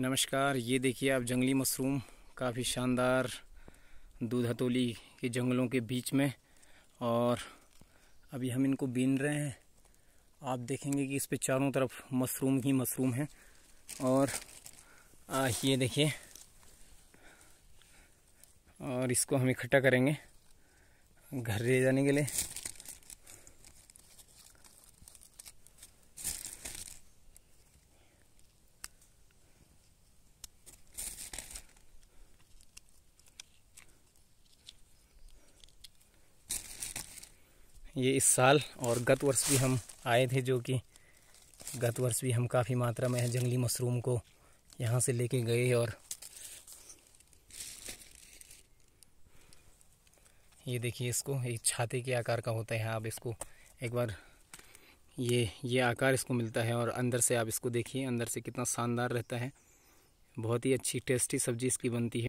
नमस्कार ये देखिए आप जंगली मशरूम काफ़ी शानदार दूध हतोली के जंगलों के बीच में और अभी हम इनको बीन रहे हैं आप देखेंगे कि इस पे चारों तरफ मशरूम ही मशरूम हैं और आ, ये देखिए और इसको हम इकट्ठा करेंगे घर ले जाने के लिए ये इस साल और गत वर्ष भी हम आए थे जो कि गत वर्ष भी हम काफ़ी मात्रा में जंगली मशरूम को यहाँ से लेके गए और ये देखिए इसको एक छाते के आकार का होता है आप इसको एक बार ये ये आकार इसको मिलता है और अंदर से आप इसको देखिए अंदर से कितना शानदार रहता है बहुत ही अच्छी टेस्टी सब्जी इसकी बनती है